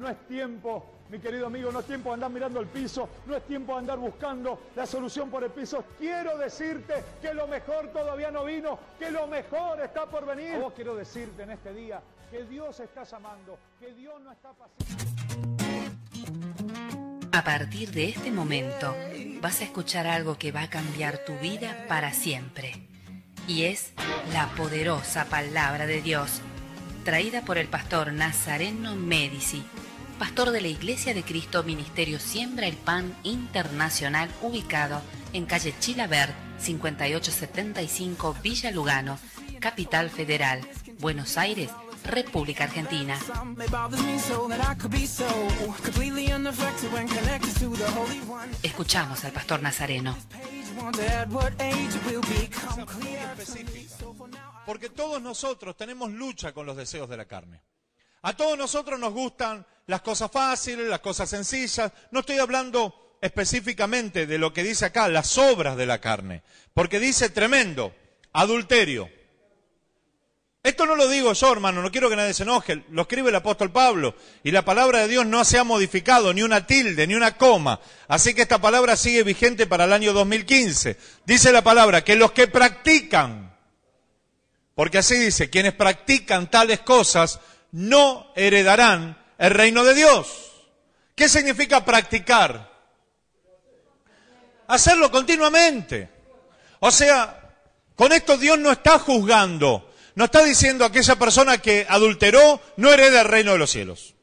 No es tiempo, mi querido amigo, no es tiempo de andar mirando el piso, no es tiempo de andar buscando la solución por el piso. Quiero decirte que lo mejor todavía no vino, que lo mejor está por venir. quiero decirte en este día que Dios está llamando, que Dios no está pasando. A partir de este momento vas a escuchar algo que va a cambiar tu vida para siempre. Y es la poderosa palabra de Dios, traída por el pastor Nazareno Medici pastor de la Iglesia de Cristo Ministerio Siembra el Pan Internacional, ubicado en calle Chilabert, 5875 Villa Lugano, Capital Federal, Buenos Aires, República Argentina. Escuchamos al pastor Nazareno. Porque todos nosotros tenemos lucha con los deseos de la carne. A todos nosotros nos gustan las cosas fáciles, las cosas sencillas. No estoy hablando específicamente de lo que dice acá, las obras de la carne, porque dice tremendo, adulterio. Esto no lo digo yo, hermano, no quiero que nadie se enoje, lo escribe el apóstol Pablo, y la palabra de Dios no se ha modificado, ni una tilde, ni una coma, así que esta palabra sigue vigente para el año 2015. Dice la palabra que los que practican, porque así dice, quienes practican tales cosas no heredarán el reino de Dios. ¿Qué significa practicar? Hacerlo continuamente. O sea, con esto Dios no está juzgando, no está diciendo aquella persona que adulteró no hereda el reino de los cielos.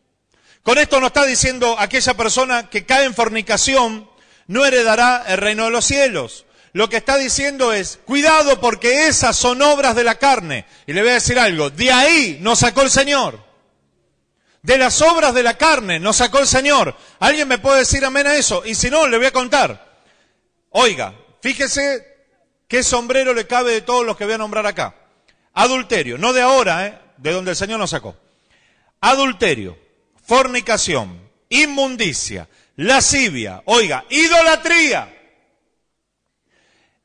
Con esto no está diciendo aquella persona que cae en fornicación no heredará el reino de los cielos lo que está diciendo es, cuidado porque esas son obras de la carne. Y le voy a decir algo, de ahí nos sacó el Señor. De las obras de la carne nos sacó el Señor. ¿Alguien me puede decir amén a eso? Y si no, le voy a contar. Oiga, fíjese qué sombrero le cabe de todos los que voy a nombrar acá. Adulterio, no de ahora, ¿eh? de donde el Señor nos sacó. Adulterio, fornicación, inmundicia, lascivia, oiga, idolatría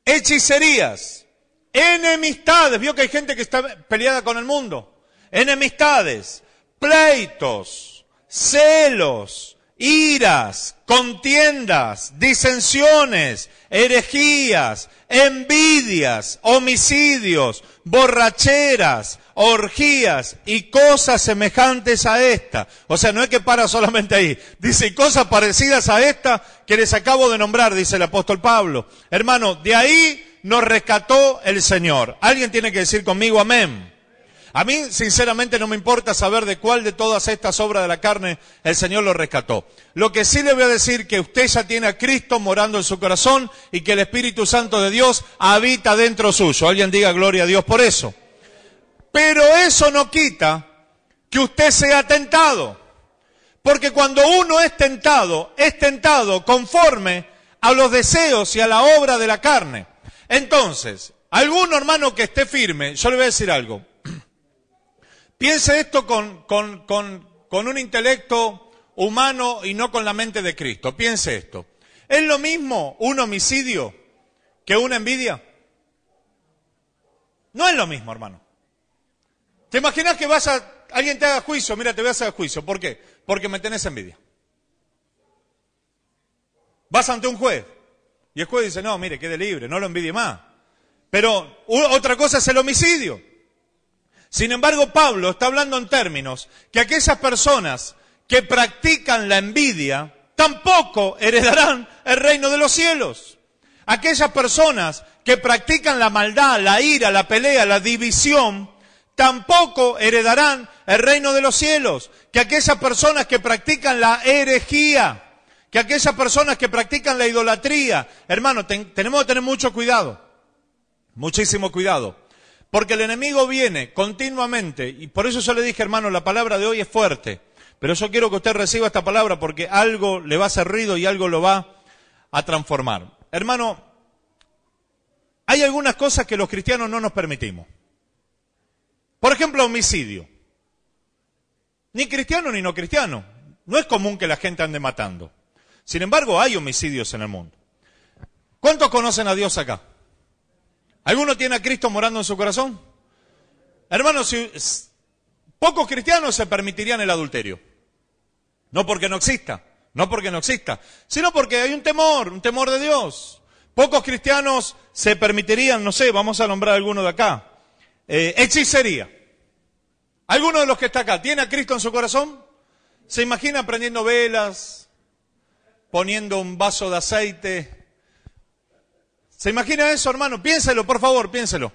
hechicerías, enemistades. Vio que hay gente que está peleada con el mundo. Enemistades, pleitos, celos, iras, contiendas, disensiones, herejías, envidias, homicidios, borracheras, orgías y cosas semejantes a esta. O sea, no es que para solamente ahí. Dice, cosas parecidas a esta que les acabo de nombrar, dice el apóstol Pablo. Hermano, de ahí nos rescató el Señor. Alguien tiene que decir conmigo amén. A mí, sinceramente, no me importa saber de cuál de todas estas obras de la carne el Señor lo rescató. Lo que sí le voy a decir que usted ya tiene a Cristo morando en su corazón y que el Espíritu Santo de Dios habita dentro suyo. Alguien diga gloria a Dios por eso. Pero eso no quita que usted sea tentado. Porque cuando uno es tentado, es tentado conforme a los deseos y a la obra de la carne. Entonces, alguno hermano que esté firme, yo le voy a decir algo. Piense esto con, con un intelecto humano y no con la mente de Cristo. Piense esto. ¿Es lo mismo un homicidio que una envidia? No es lo mismo, hermano. ¿Te imaginas que vas a, alguien te haga juicio? Mira, te voy a hacer juicio. ¿Por qué? Porque me tenés envidia. Vas ante un juez. Y el juez dice, no, mire, quede libre, no lo envidie más. Pero otra cosa es el homicidio. Sin embargo, Pablo está hablando en términos que aquellas personas que practican la envidia tampoco heredarán el reino de los cielos. Aquellas personas que practican la maldad, la ira, la pelea, la división, tampoco heredarán el reino de los cielos que aquellas personas que practican la herejía, que aquellas personas que practican la idolatría. Hermano, tenemos que tener mucho cuidado, muchísimo cuidado, porque el enemigo viene continuamente, y por eso yo le dije, hermano, la palabra de hoy es fuerte, pero yo quiero que usted reciba esta palabra porque algo le va a hacer ruido y algo lo va a transformar. Hermano, hay algunas cosas que los cristianos no nos permitimos. Por ejemplo, homicidio. Ni cristiano ni no cristiano. No es común que la gente ande matando. Sin embargo, hay homicidios en el mundo. ¿Cuántos conocen a Dios acá? ¿Alguno tiene a Cristo morando en su corazón? Hermanos, pocos cristianos se permitirían el adulterio. No porque no exista, no porque no exista, sino porque hay un temor, un temor de Dios. Pocos cristianos se permitirían, no sé, vamos a nombrar alguno de acá, hechicería. Eh, ¿Alguno de los que está acá tiene a Cristo en su corazón? ¿Se imagina prendiendo velas, poniendo un vaso de aceite? ¿Se imagina eso, hermano? Piénselo, por favor, piénselo.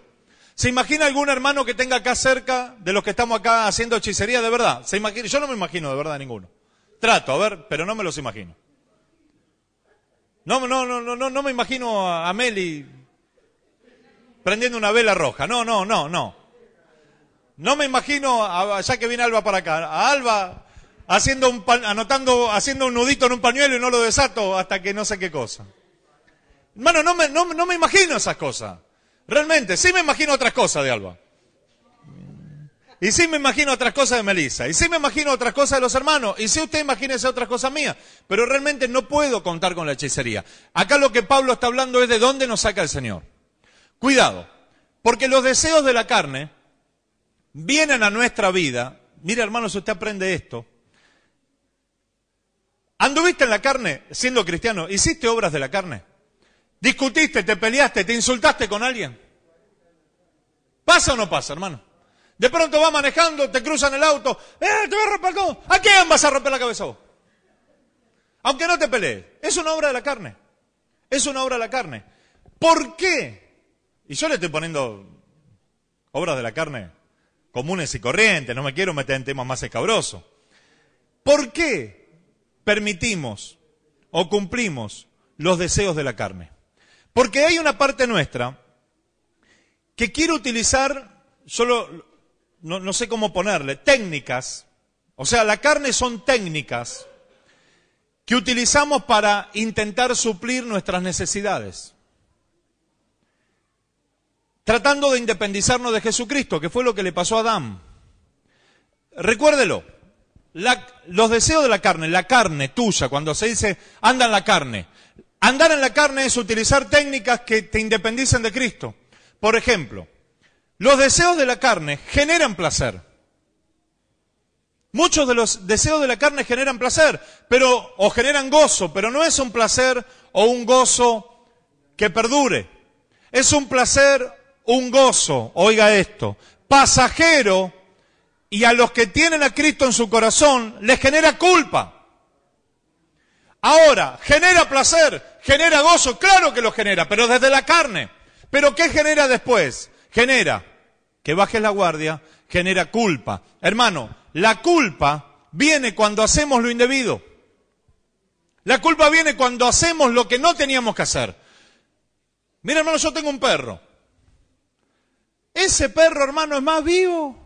¿Se imagina algún hermano que tenga acá cerca de los que estamos acá haciendo hechicería de verdad? ¿Se imagina? Yo no me imagino de verdad ninguno. Trato, a ver, pero no me los imagino. No, no, no, no, no me imagino a Meli prendiendo una vela roja. No, no, no, no. No me imagino, ya que viene Alba para acá, a Alba haciendo un anotando, haciendo un nudito en un pañuelo y no lo desato hasta que no sé qué cosa. Hermano, no me, no, no me imagino esas cosas. Realmente, sí me imagino otras cosas de Alba. Y sí me imagino otras cosas de Melisa. Y sí me imagino otras cosas de los hermanos. Y sí usted imagínese otras cosas mías. Pero realmente no puedo contar con la hechicería. Acá lo que Pablo está hablando es de dónde nos saca el Señor. Cuidado, porque los deseos de la carne vienen a nuestra vida. Mire si usted aprende esto. ¿Anduviste en la carne siendo cristiano? ¿Hiciste obras de la carne? ¿Discutiste, te peleaste, te insultaste con alguien? ¿Pasa o no pasa, hermano? De pronto va manejando, te cruzan el auto, ¡eh, te voy a romper ¿A quién vas a romper la cabeza vos? Aunque no te pelees. Es una obra de la carne. Es una obra de la carne. ¿Por qué? Y yo le estoy poniendo obras de la carne comunes y corrientes, no me quiero meter en temas más escabrosos. ¿Por qué permitimos o cumplimos los deseos de la carne? Porque hay una parte nuestra que quiere utilizar, solo no, no sé cómo ponerle, técnicas, o sea, la carne son técnicas que utilizamos para intentar suplir nuestras necesidades tratando de independizarnos de Jesucristo, que fue lo que le pasó a Adán. Recuérdelo, los deseos de la carne, la carne tuya, cuando se dice anda en la carne. Andar en la carne es utilizar técnicas que te independicen de Cristo. Por ejemplo, los deseos de la carne generan placer. Muchos de los deseos de la carne generan placer, pero o generan gozo, pero no es un placer o un gozo que perdure. Es un placer un gozo, oiga esto, pasajero y a los que tienen a Cristo en su corazón les genera culpa. Ahora, genera placer, genera gozo, claro que lo genera, pero desde la carne. Pero ¿qué genera después? Genera que bajes la guardia, genera culpa. Hermano, la culpa viene cuando hacemos lo indebido. La culpa viene cuando hacemos lo que no teníamos que hacer. Mira, hermano, yo tengo un perro. Ese perro, hermano, es más vivo.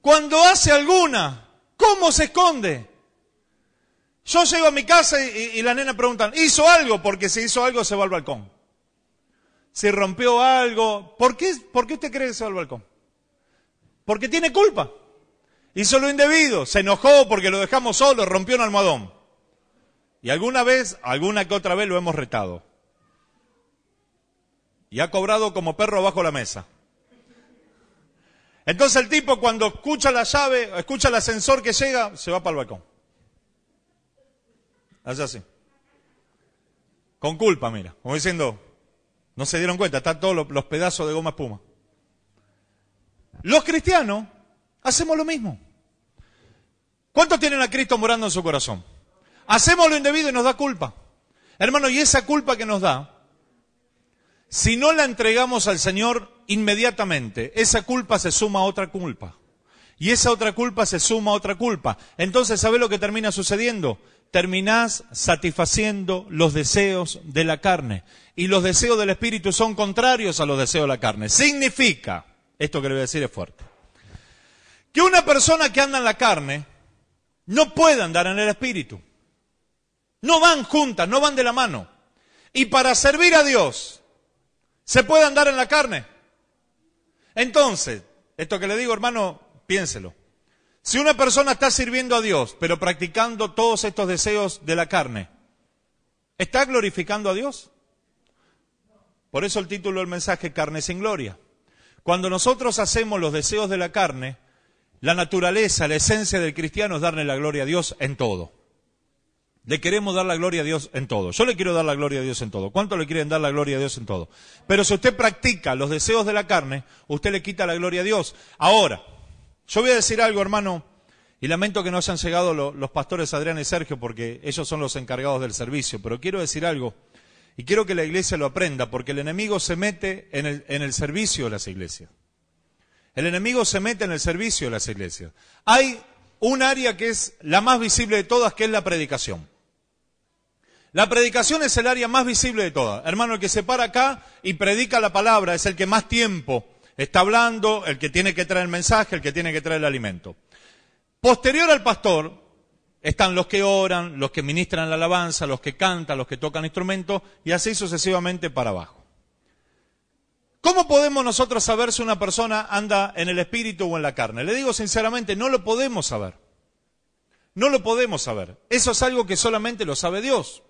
Cuando hace alguna, ¿cómo se esconde? Yo llego a mi casa y, la nena preguntan, ¿hizo algo? Porque si hizo algo se va al balcón. Si rompió algo, ¿por qué, ¿por qué usted cree que se va al balcón? Porque tiene culpa. Hizo lo indebido, se enojó porque lo dejamos solo, rompió un almohadón. Y alguna vez, alguna que otra vez lo hemos retado. Y ha cobrado como perro abajo la mesa. Entonces el tipo cuando escucha la llave, escucha el ascensor que llega, se va para el balcón. Hace así. Con culpa, mira. Como diciendo, no se dieron cuenta, están todos los, pedazos de goma espuma. Los cristianos hacemos lo mismo. ¿Cuántos tienen a Cristo morando en su corazón? Hacemos lo indebido y nos da culpa. Hermano, y esa culpa que nos da si no la entregamos al Señor inmediatamente, esa culpa se suma a otra culpa. Y esa otra culpa se suma a otra culpa. Entonces, ¿sabés lo que termina sucediendo? Terminás satisfaciendo los deseos de la carne. Y los deseos del Espíritu son contrarios a los deseos de la carne. Significa, esto que le voy a decir es fuerte, que una persona que anda en la carne no puede andar en el Espíritu. No van juntas, no van de la mano. Y para servir a Dios, ¿Se puede andar en la carne? Entonces, esto que le digo, hermano, piénselo. Si una persona está sirviendo a Dios, pero practicando todos estos deseos de la carne, ¿está glorificando a Dios? Por eso el título del mensaje, Carne sin Gloria. Cuando nosotros hacemos los deseos de la carne, la naturaleza, la esencia del cristiano es darle la gloria a Dios en todo. Le queremos dar la gloria a Dios en todo. Yo le quiero dar la gloria a Dios en todo. ¿Cuánto le quieren dar la gloria a Dios en todo? Pero si usted practica los deseos de la carne, usted le quita la gloria a Dios. Ahora, yo voy a decir algo, hermano, y lamento que no hayan llegado los pastores Adrián y Sergio porque ellos son los encargados del servicio, pero quiero decir algo y quiero que la iglesia lo aprenda porque el enemigo se mete en el servicio de las iglesias. El enemigo se mete en el servicio de las iglesias. Hay un área que es la más visible de todas, que es la predicación. La predicación es el área más visible de todas. Hermano, el que se para acá y predica la palabra es el que más tiempo está hablando, el que tiene que traer el mensaje, el que tiene que traer el alimento. Posterior al pastor están los que oran, los que ministran la alabanza, los que cantan, los que tocan instrumentos y así sucesivamente para abajo. ¿Cómo podemos nosotros saber si una persona anda en el espíritu o en la carne? Le digo sinceramente, no lo podemos saber. No lo podemos saber. Eso es algo que solamente lo sabe Dios.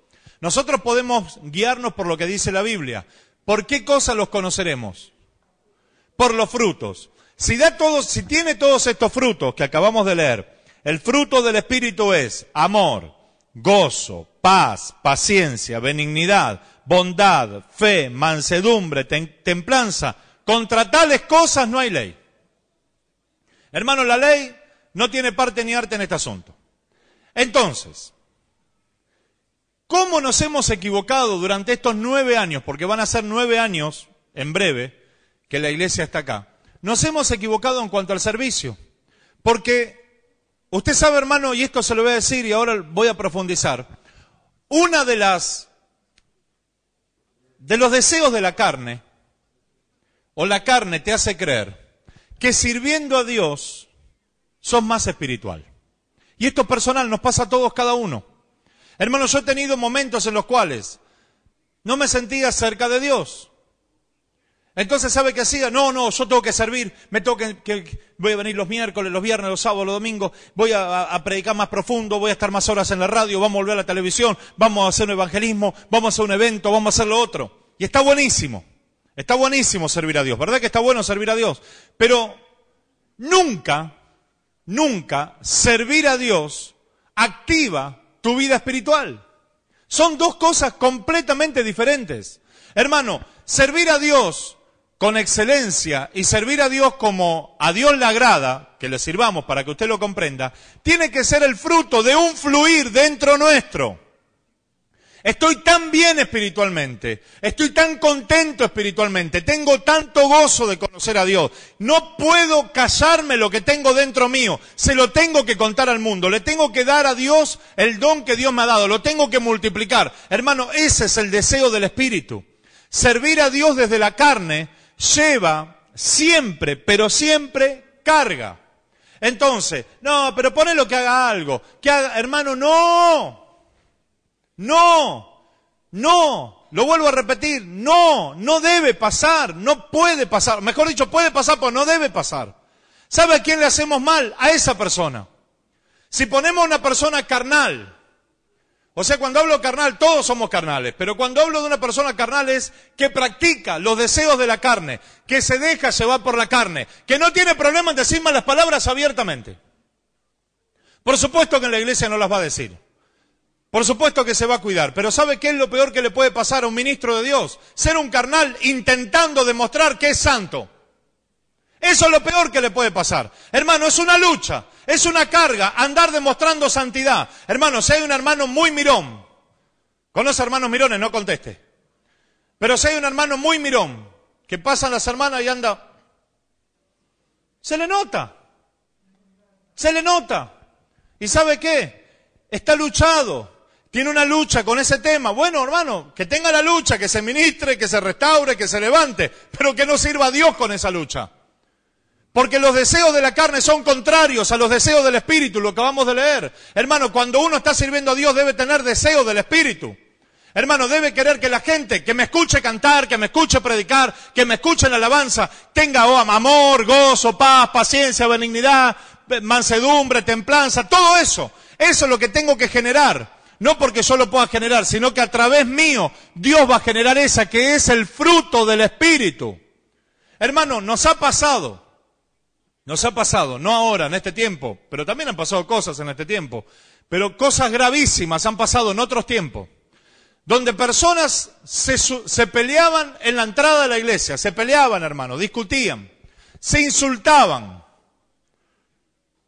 Nosotros podemos guiarnos por lo que dice la Biblia. ¿Por qué cosa los conoceremos? Por los frutos. Si da todos, si tiene todos estos frutos que acabamos de leer, el fruto del Espíritu es amor, gozo, paz, paciencia, benignidad, bondad, fe, mansedumbre, templanza. Contra tales cosas no hay ley. Hermano, la ley no tiene parte ni arte en este asunto. Entonces, ¿Cómo nos hemos equivocado durante estos nueve años? Porque van a ser nueve años, en breve, que la iglesia está acá. Nos hemos equivocado en cuanto al servicio. Porque usted sabe, hermano, y esto se lo voy a decir y ahora voy a profundizar. Una de las, de los deseos de la carne, o la carne te hace creer que sirviendo a Dios sos más espiritual. Y esto personal nos pasa a todos cada uno. Hermanos, yo he tenido momentos en los cuales no me sentía cerca de Dios. Entonces, ¿sabe qué hacía? No, no, yo tengo que servir, me tengo que, voy a venir los miércoles, los viernes, los sábados, los domingos, voy a, a, predicar más profundo, voy a estar más horas en la radio, vamos a volver a la televisión, vamos a hacer un evangelismo, vamos a hacer un evento, vamos a hacer lo otro. Y está buenísimo, está buenísimo servir a Dios, ¿verdad que está bueno servir a Dios? Pero nunca, nunca servir a Dios activa tu vida espiritual. Son dos cosas completamente diferentes. Hermano, servir a Dios con excelencia y servir a Dios como a Dios le agrada, que le sirvamos para que usted lo comprenda, tiene que ser el fruto de un fluir dentro nuestro. Estoy tan bien espiritualmente, estoy tan contento espiritualmente, tengo tanto gozo de conocer a Dios. No puedo callarme lo que tengo dentro mío, se lo tengo que contar al mundo, le tengo que dar a Dios el don que Dios me ha dado, lo tengo que multiplicar. Hermano, ese es el deseo del Espíritu. Servir a Dios desde la carne lleva siempre, pero siempre carga. Entonces, no, pero pone lo que haga algo, que haga, hermano, no. No, no, lo vuelvo a repetir, no, no debe pasar, no puede pasar. Mejor dicho, puede pasar, pero no debe pasar. ¿Sabe a quién le hacemos mal? A esa persona. Si ponemos a una persona carnal, o sea, cuando hablo carnal, todos somos carnales, pero cuando hablo de una persona carnal es que practica los deseos de la carne, que se deja llevar por la carne, que no tiene problema en decir malas palabras abiertamente. Por supuesto que en la iglesia no las va a decir. Por supuesto que se va a cuidar, pero ¿sabe qué es lo peor que le puede pasar a un ministro de Dios? Ser un carnal intentando demostrar que es santo. Eso es lo peor que le puede pasar. Hermano, es una lucha, es una carga andar demostrando santidad. Hermano, si hay un hermano muy mirón, con los hermanos mirones, no conteste. Pero si hay un hermano muy mirón, que pasan las hermanas y anda, se le nota, se le nota. ¿Y sabe qué? Está luchado, tiene una lucha con ese tema. Bueno, hermano, que tenga la lucha, que se ministre, que se restaure, que se levante, pero que no sirva a Dios con esa lucha. Porque los deseos de la carne son contrarios a los deseos del Espíritu, lo acabamos de leer. Hermano, cuando uno está sirviendo a Dios debe tener deseos del Espíritu. Hermano, debe querer que la gente que me escuche cantar, que me escuche predicar, que me escuche en alabanza, tenga oh, amor, gozo, paz, paciencia, benignidad, mansedumbre, templanza, todo eso. Eso es lo que tengo que generar no porque yo lo pueda generar, sino que a través mío Dios va a generar esa que es el fruto del Espíritu. Hermano, nos ha pasado, nos ha pasado, no ahora, en este tiempo, pero también han pasado cosas en este tiempo, pero cosas gravísimas han pasado en otros tiempos, donde personas se, peleaban en la entrada de la iglesia, se peleaban, hermano, discutían, se insultaban,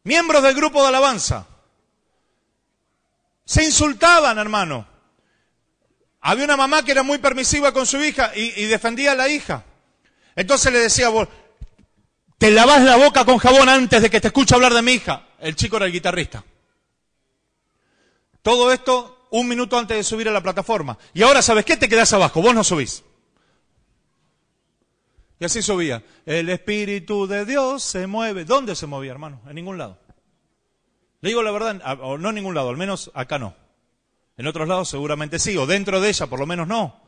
miembros del grupo de alabanza, se insultaban, hermano. Había una mamá que era muy permisiva con su hija y, defendía a la hija. Entonces le decía, vos, te lavas la boca con jabón antes de que te escuche hablar de mi hija. El chico era el guitarrista. Todo esto un minuto antes de subir a la plataforma. Y ahora, ¿sabes qué? Te quedás abajo, vos no subís. Y así subía. El Espíritu de Dios se mueve. ¿Dónde se movía, hermano? En ningún lado digo la verdad, o no en ningún lado, al menos acá no. En otros lados seguramente sí, o dentro de ella por lo menos no.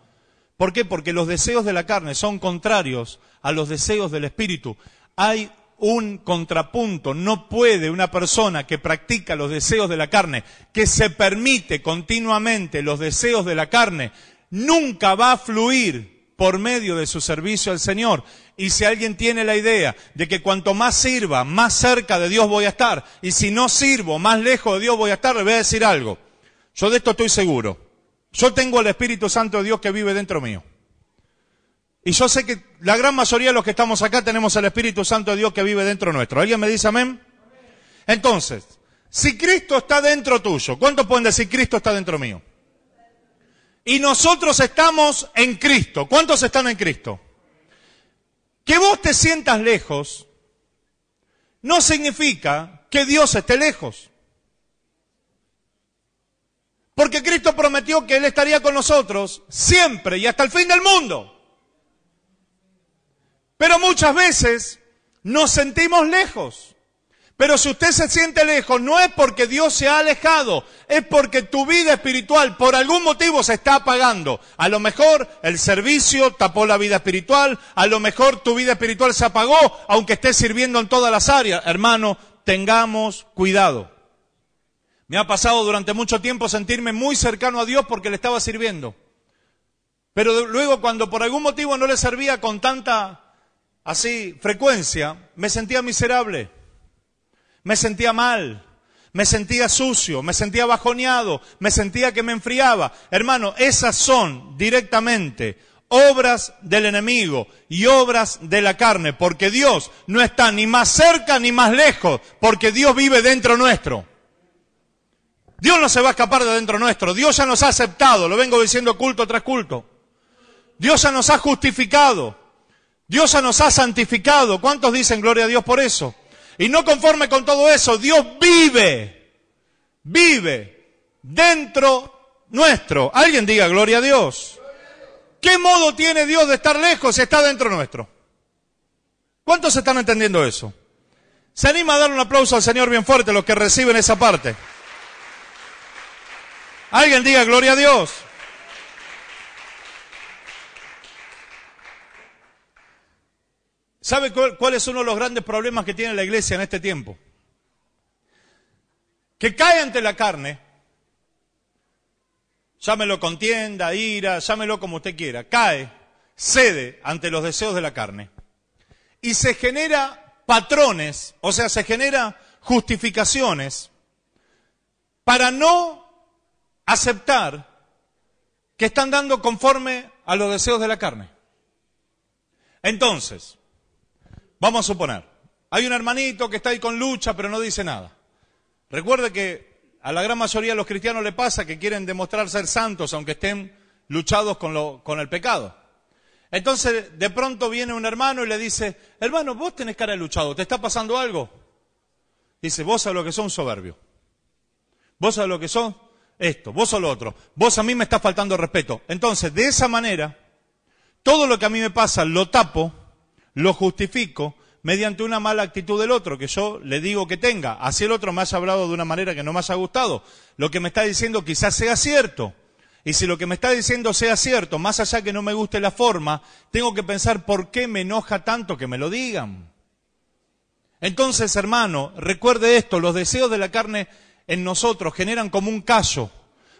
¿Por qué? Porque los deseos de la carne son contrarios a los deseos del espíritu. Hay un contrapunto. No puede una persona que practica los deseos de la carne, que se permite continuamente los deseos de la carne, nunca va a fluir por medio de su servicio al Señor. Y si alguien tiene la idea de que cuanto más sirva, más cerca de Dios voy a estar, y si no sirvo, más lejos de Dios voy a estar, le voy a decir algo. Yo de esto estoy seguro. Yo tengo el Espíritu Santo de Dios que vive dentro mío. Y yo sé que la gran mayoría de los que estamos acá tenemos el Espíritu Santo de Dios que vive dentro nuestro. ¿Alguien me dice amén? Entonces, si Cristo está dentro tuyo, ¿cuánto pueden decir Cristo está dentro mío? y nosotros estamos en Cristo. ¿Cuántos están en Cristo? Que vos te sientas lejos no significa que Dios esté lejos. Porque Cristo prometió que Él estaría con nosotros siempre y hasta el fin del mundo. Pero muchas veces nos sentimos lejos. Pero si usted se siente lejos, no es porque Dios se ha alejado, es porque tu vida espiritual por algún motivo se está apagando. A lo mejor el servicio tapó la vida espiritual, a lo mejor tu vida espiritual se apagó, aunque estés sirviendo en todas las áreas. Hermano, tengamos cuidado. Me ha pasado durante mucho tiempo sentirme muy cercano a Dios porque le estaba sirviendo. Pero luego cuando por algún motivo no le servía con tanta así frecuencia, me sentía miserable me sentía mal, me sentía sucio, me sentía bajoneado, me sentía que me enfriaba. Hermano, esas son directamente obras del enemigo y obras de la carne, porque Dios no está ni más cerca ni más lejos, porque Dios vive dentro nuestro. Dios no se va a escapar de dentro nuestro, Dios ya nos ha aceptado, lo vengo diciendo culto tras culto. Dios ya nos ha justificado, Dios ya nos ha santificado. ¿Cuántos dicen gloria a Dios por eso? Y no conforme con todo eso, Dios vive, vive dentro nuestro. Alguien diga, gloria a Dios. ¿Qué modo tiene Dios de estar lejos si está dentro nuestro? ¿Cuántos están entendiendo eso? Se anima a dar un aplauso al Señor bien fuerte los que reciben esa parte. Alguien diga, gloria a Dios. ¿Sabe cuál, es uno de los grandes problemas que tiene la iglesia en este tiempo? Que cae ante la carne, llámelo contienda, ira, llámelo como usted quiera, cae, cede ante los deseos de la carne y se genera patrones, o sea, se genera justificaciones para no aceptar que están dando conforme a los deseos de la carne. Entonces, Vamos a suponer, hay un hermanito que está ahí con lucha pero no dice nada. Recuerde que a la gran mayoría de los cristianos le pasa que quieren demostrar ser santos aunque estén luchados con, el pecado. Entonces de pronto viene un hermano y le dice, hermano, vos tenés cara de luchado, ¿te está pasando algo? Dice, vos a lo que un soberbio. Vos a lo que son esto, vos o lo otro. Vos a mí me está faltando respeto. Entonces, de esa manera, todo lo que a mí me pasa lo tapo lo justifico mediante una mala actitud del otro, que yo le digo que tenga. Así el otro me haya hablado de una manera que no me ha gustado. Lo que me está diciendo quizás sea cierto. Y si lo que me está diciendo sea cierto, más allá que no me guste la forma, tengo que pensar por qué me enoja tanto que me lo digan. Entonces, hermano, recuerde esto, los deseos de la carne en nosotros generan como un caso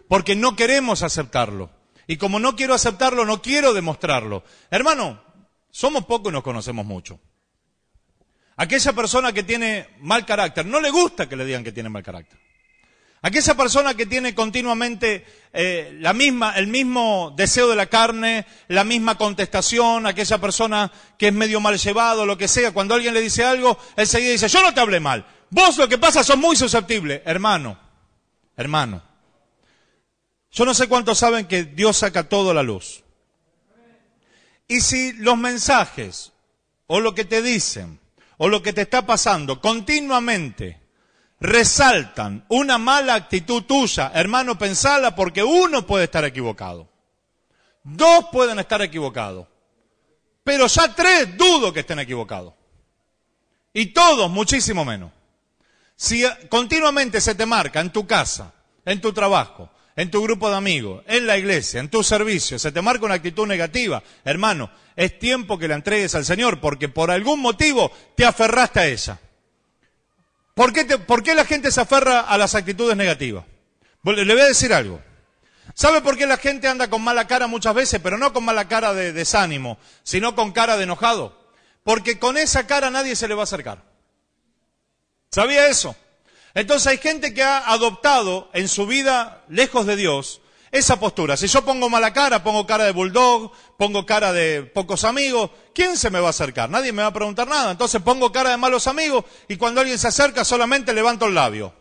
porque no queremos aceptarlo. Y como no quiero aceptarlo, no quiero demostrarlo. Hermano, somos pocos y nos conocemos mucho. Aquella persona que tiene mal carácter, no le gusta que le digan que tiene mal carácter. Aquella persona que tiene continuamente eh, la misma, el mismo deseo de la carne, la misma contestación, aquella persona que es medio mal llevado, lo que sea, cuando alguien le dice algo, él seguida dice, yo no te hablé mal, vos lo que pasa son muy susceptible, hermano, hermano. Yo no sé cuántos saben que Dios saca todo a la luz. Y si los mensajes o lo que te dicen o lo que te está pasando continuamente resaltan una mala actitud tuya, hermano, pensala porque uno puede estar equivocado. Dos pueden estar equivocados. Pero ya tres dudo que estén equivocados. Y todos muchísimo menos. Si continuamente se te marca en tu casa, en tu trabajo, en tu grupo de amigos, en la iglesia, en tu servicio, se te marca una actitud negativa, hermano, es tiempo que la entregues al Señor porque por algún motivo te aferraste a ella. ¿Por qué, la gente se aferra a las actitudes negativas? Le voy a decir algo. ¿Sabe por qué la gente anda con mala cara muchas veces, pero no con mala cara de desánimo, sino con cara de enojado? Porque con esa cara nadie se le va a acercar. ¿Sabía eso? Entonces hay gente que ha adoptado en su vida, lejos de Dios, esa postura. Si yo pongo mala cara, pongo cara de bulldog, pongo cara de pocos amigos, ¿quién se me va a acercar? Nadie me va a preguntar nada. Entonces pongo cara de malos amigos y cuando alguien se acerca solamente levanto el labio.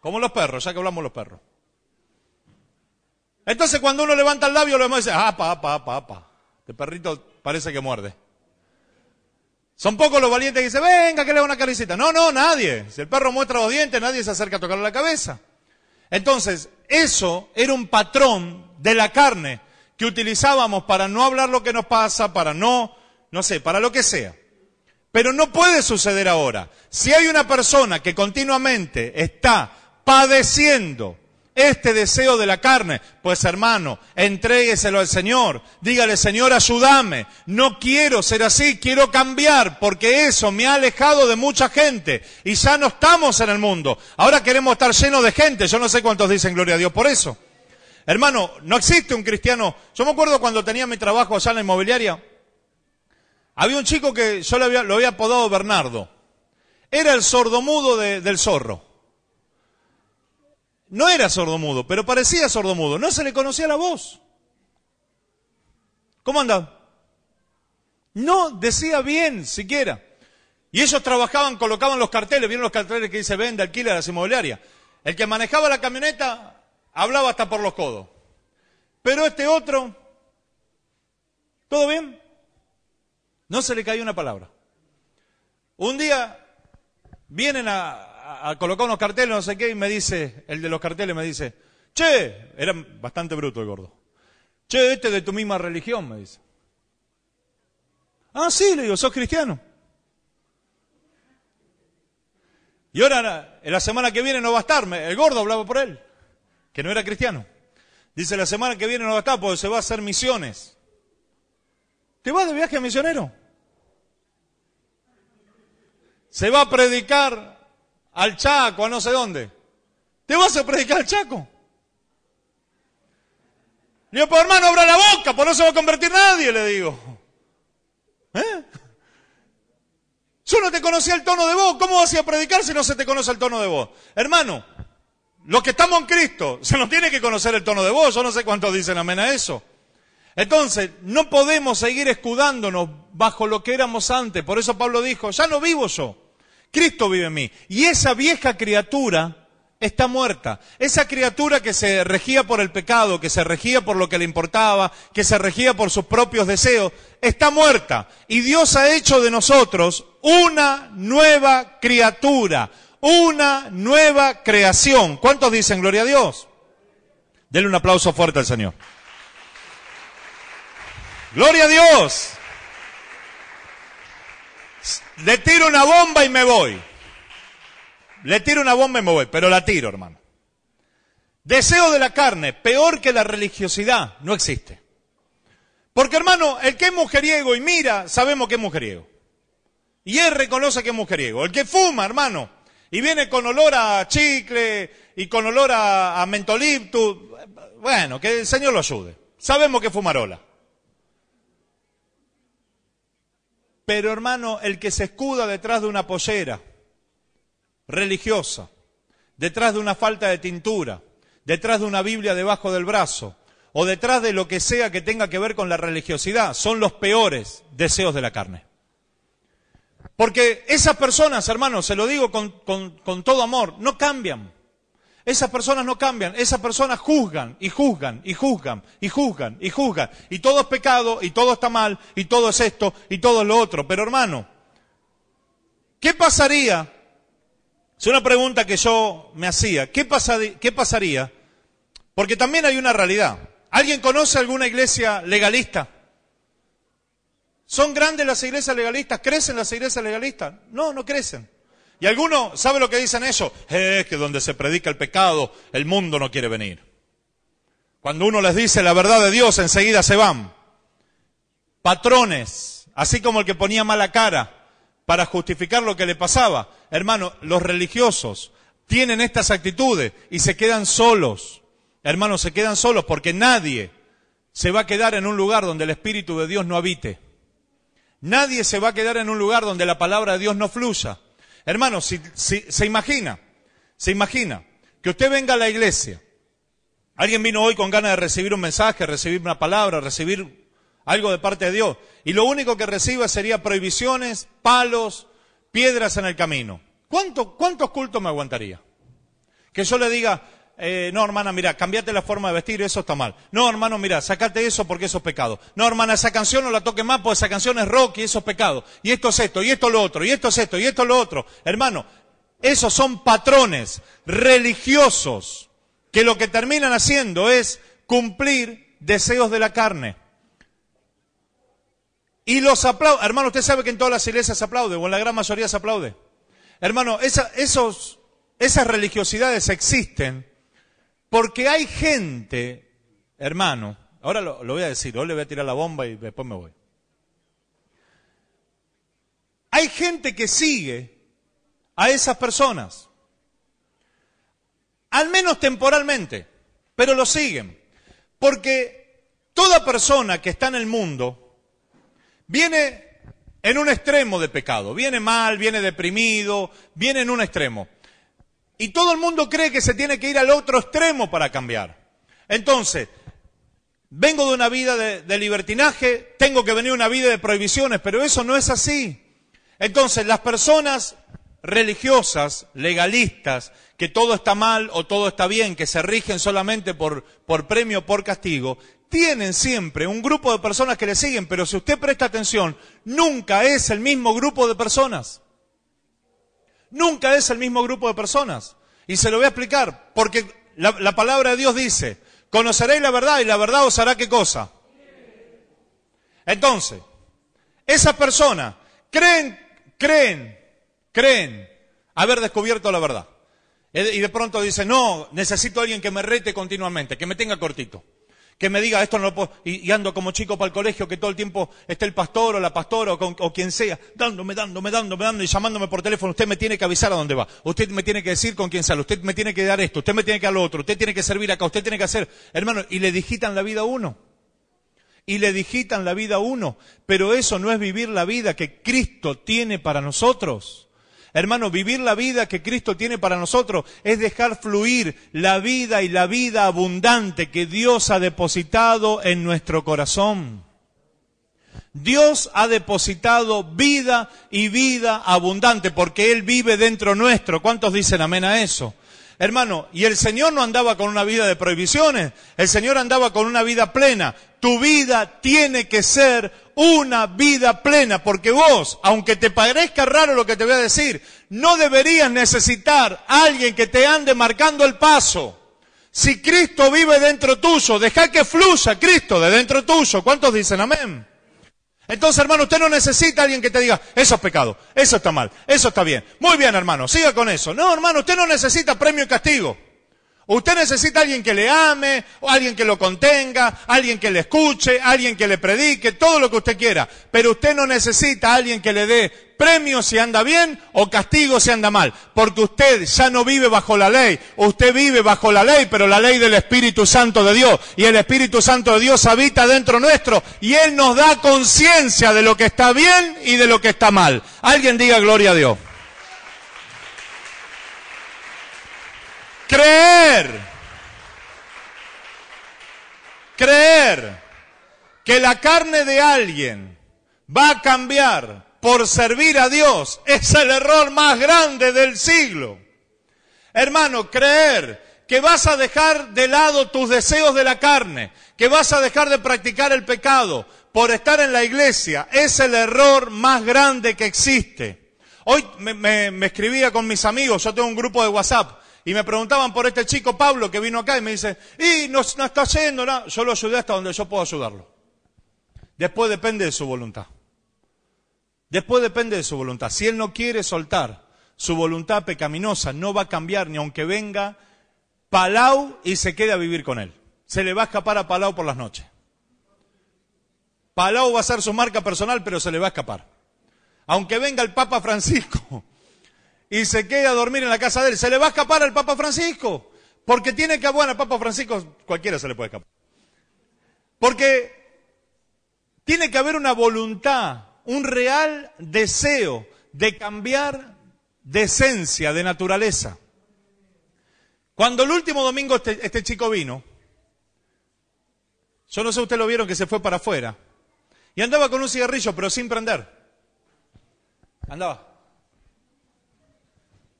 Como los perros, ya que hablamos los perros. Entonces cuando uno levanta el labio, lo demás dice, apa, apa, apa, apa. Este perrito parece que muerde. Son pocos los valientes que dicen, venga, que le da una caricita. No, no, nadie. Si el perro muestra los dientes, nadie se acerca a tocarle la cabeza. Entonces, eso era un patrón de la carne que utilizábamos para no hablar lo que nos pasa, para no, no sé, para lo que sea. Pero no puede suceder ahora. Si hay una persona que continuamente está padeciendo este deseo de la carne. Pues hermano, entrégueselo al Señor. Dígale, Señor, ayúdame. No quiero ser así, quiero cambiar, porque eso me ha alejado de mucha gente. Y ya no estamos en el mundo. Ahora queremos estar llenos de gente. Yo no sé cuántos dicen gloria a Dios por eso. Hermano, no existe un cristiano. Yo me acuerdo cuando tenía mi trabajo allá en la inmobiliaria. Había un chico que yo lo había, lo había apodado Bernardo. Era el sordomudo del zorro. No era sordomudo, pero parecía sordomudo. No se le conocía la voz. ¿Cómo andaba? No decía bien siquiera. Y ellos trabajaban, colocaban los carteles, vieron los carteles que dice vende, alquila, las inmobiliarias. El que manejaba la camioneta hablaba hasta por los codos. Pero este otro, ¿todo bien? No se le cayó una palabra. Un día vienen a, a, colocar unos carteles, no sé qué, y me dice, el de los carteles me dice, che, era bastante bruto el gordo, che, este es de tu misma religión, me dice. Ah, sí, le digo, sos cristiano. Y ahora, la semana que viene no va a estar, el gordo hablaba por él, que no era cristiano. Dice, la semana que viene no va a estar porque se va a hacer misiones. ¿Te vas de viaje a misionero? Se va a predicar al Chaco, a no sé dónde. ¿Te vas a predicar al Chaco? Le digo, pues hermano, abra la boca, por pues, no se va a convertir nadie, le digo. ¿Eh? Yo no te conocía el tono de voz, ¿cómo vas a predicar si no se te conoce el tono de voz? Hermano, los que estamos en Cristo, se nos tiene que conocer el tono de voz, yo no sé cuántos dicen amén a eso. Entonces, no podemos seguir escudándonos bajo lo que éramos antes, por eso Pablo dijo, ya no vivo yo. Cristo vive en mí. Y esa vieja criatura está muerta. Esa criatura que se regía por el pecado, que se regía por lo que le importaba, que se regía por sus propios deseos, está muerta. Y Dios ha hecho de nosotros una nueva criatura, una nueva creación. ¿Cuántos dicen gloria a Dios? Denle un aplauso fuerte al Señor. Gloria a Dios. Le tiro una bomba y me voy. Le tiro una bomba y me voy, pero la tiro, hermano. Deseo de la carne, peor que la religiosidad, no existe. Porque, hermano, el que es mujeriego y mira, sabemos que es mujeriego. Y él reconoce que es mujeriego. El que fuma, hermano, y viene con olor a chicle y con olor a, a bueno, que el Señor lo ayude. Sabemos que es fumarola. Pero hermano, el que se escuda detrás de una pollera religiosa, detrás de una falta de tintura, detrás de una Biblia debajo del brazo, o detrás de lo que sea que tenga que ver con la religiosidad, son los peores deseos de la carne. Porque esas personas, hermano, se lo digo con todo amor, no cambian. Esas personas no cambian, esas personas juzgan y juzgan y juzgan y juzgan y juzgan. Y todo es pecado y todo está mal y todo es esto y todo es lo otro. Pero hermano, ¿qué pasaría? Es una pregunta que yo me hacía. ¿Qué, pasaría, qué pasaría? Porque también hay una realidad. ¿Alguien conoce alguna iglesia legalista? ¿Son grandes las iglesias legalistas? ¿Crecen las iglesias legalistas? No, no crecen. Y algunos, ¿sabe lo que dicen eso? Es que donde se predica el pecado, el mundo no quiere venir. Cuando uno les dice la verdad de Dios, enseguida se van. Patrones, así como el que ponía mala cara para justificar lo que le pasaba. Hermano, los religiosos tienen estas actitudes y se quedan solos. Hermanos, se quedan solos porque nadie se va a quedar en un lugar donde el Espíritu de Dios no habite. Nadie se va a quedar en un lugar donde la palabra de Dios no fluya. Hermano, si, se imagina, se imagina que usted venga a la iglesia. Alguien vino hoy con ganas de recibir un mensaje, recibir una palabra, recibir algo de parte de Dios. Y lo único que reciba sería prohibiciones, palos, piedras en el camino. ¿Cuántos cultos me aguantaría? Que yo le diga, eh, no hermana, mira, cambiate la forma de vestir, eso está mal. No hermano, mira, sacate eso porque eso es pecado. No hermana, esa canción no la toque más porque esa canción es rock y eso es pecado. Y esto es esto, y esto es lo otro, y esto es esto, y esto es lo otro. Hermano, esos son patrones religiosos que lo que terminan haciendo es cumplir deseos de la carne. Y los aplaude. Hermano, usted sabe que en todas las iglesias se aplaude, o en la gran mayoría se aplaude. Hermano, esos, esas religiosidades existen porque hay gente, hermano, ahora lo, voy a decir, hoy le voy a tirar la bomba y después me voy. Hay gente que sigue a esas personas, al menos temporalmente, pero lo siguen. Porque toda persona que está en el mundo viene en un extremo de pecado, viene mal, viene deprimido, viene en un extremo. Y todo el mundo cree que se tiene que ir al otro extremo para cambiar. Entonces, vengo de una vida de, libertinaje, tengo que venir a una vida de prohibiciones, pero eso no es así. Entonces, las personas religiosas, legalistas, que todo está mal o todo está bien, que se rigen solamente por, por premio o por castigo, tienen siempre un grupo de personas que le siguen, pero si usted presta atención, nunca es el mismo grupo de personas. Nunca es el mismo grupo de personas. Y se lo voy a explicar, porque la, palabra de Dios dice, conoceréis la verdad y la verdad os hará qué cosa. Entonces, esas personas creen, creen, creen haber descubierto la verdad. Eh, y de pronto dice no, necesito a alguien que me rete continuamente, que me tenga cortito que me diga esto no lo puedo, y, ando como chico para el colegio, que todo el tiempo esté el pastor o la pastora o, quien sea, dándome, dándome, dándome, dándome y llamándome por teléfono. Usted me tiene que avisar a dónde va, usted me tiene que decir con quién sale, usted me tiene que dar esto, usted me tiene que dar lo otro, usted tiene que servir acá, usted tiene que hacer, hermano, y le digitan la vida a uno. Y le digitan la vida a uno. Pero eso no es vivir la vida que Cristo tiene para nosotros. Hermano, vivir la vida que Cristo tiene para nosotros es dejar fluir la vida y la vida abundante que Dios ha depositado en nuestro corazón. Dios ha depositado vida y vida abundante porque Él vive dentro nuestro. ¿Cuántos dicen amén a eso? Hermano, y el Señor no andaba con una vida de prohibiciones, el Señor andaba con una vida plena. Tu vida tiene que ser una vida plena, porque vos, aunque te parezca raro lo que te voy a decir, no deberías necesitar a alguien que te ande marcando el paso. Si Cristo vive dentro tuyo, deja que fluya Cristo de dentro tuyo. ¿Cuántos dicen amén? Entonces, hermano, usted no necesita a alguien que te diga, eso es pecado, eso está mal, eso está bien. Muy bien, hermano, siga con eso. No, hermano, usted no necesita premio y castigo. Usted necesita alguien que le ame, o alguien que lo contenga, alguien que le escuche, alguien que le predique, todo lo que usted quiera. Pero usted no necesita a alguien que le dé premio si anda bien o castigo si anda mal. Porque usted ya no vive bajo la ley, usted vive bajo la ley, pero la ley del Espíritu Santo de Dios. Y el Espíritu Santo de Dios habita dentro nuestro y Él nos da conciencia de lo que está bien y de lo que está mal. Alguien diga gloria a Dios. Creer. Creer que la carne de alguien va a cambiar por servir a Dios es el error más grande del siglo. Hermano, creer que vas a dejar de lado tus deseos de la carne, que vas a dejar de practicar el pecado por estar en la iglesia, es el error más grande que existe. Hoy me, me escribía con mis amigos, yo tengo un grupo de WhatsApp, y me preguntaban por este chico Pablo que vino acá y me dice, y no, está haciendo nada. Yo lo ayudé hasta donde yo puedo ayudarlo. Después depende de su voluntad. Después depende de su voluntad. Si él no quiere soltar su voluntad pecaminosa, no va a cambiar ni aunque venga Palau y se quede a vivir con él. Se le va a escapar a Palau por las noches. Palau va a ser su marca personal, pero se le va a escapar. Aunque venga el Papa Francisco y se queda a dormir en la casa de él. Se le va a escapar al Papa Francisco. Porque tiene que, bueno, al Papa Francisco cualquiera se le puede escapar. Porque tiene que haber una voluntad, un real deseo de cambiar de esencia, de naturaleza. Cuando el último domingo este, este chico vino, yo no sé, ustedes lo vieron que se fue para afuera. Y andaba con un cigarrillo, pero sin prender. Andaba.